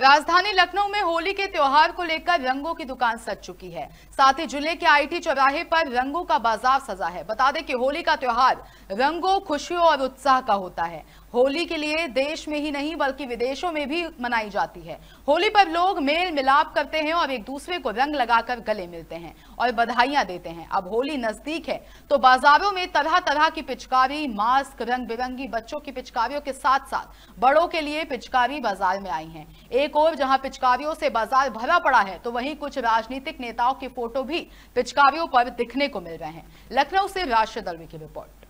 राजधानी लखनऊ में होली के त्योहार को लेकर रंगों की दुकान सज चुकी है साथ ही जिले के आईटी चौराहे पर रंगों का बाजार सजा है बता दें कि होली का त्योहार रंगों खुशियों और उत्साह का होता है होली के लिए देश में ही नहीं बल्कि विदेशों में भी मनाई जाती है होली पर लोग मेल मिलाप करते हैं और एक दूसरे को रंग लगाकर गले मिलते हैं और बधाइयां देते हैं अब होली नजदीक है तो बाजारों में तरह तरह की पिचकारी मास्क रंग बिरंगी बच्चों की पिचकारियों के साथ साथ बड़ों के लिए पिचकारी बाजार में आई है एक ओर जहां पिचकारियों से बाजार भरा पड़ा है तो वहीं कुछ राजनीतिक नेताओं के फोटो भी पिचकारियों पर दिखने को मिल रहे हैं लखनऊ से राष्ट्रीय दलवी की रिपोर्ट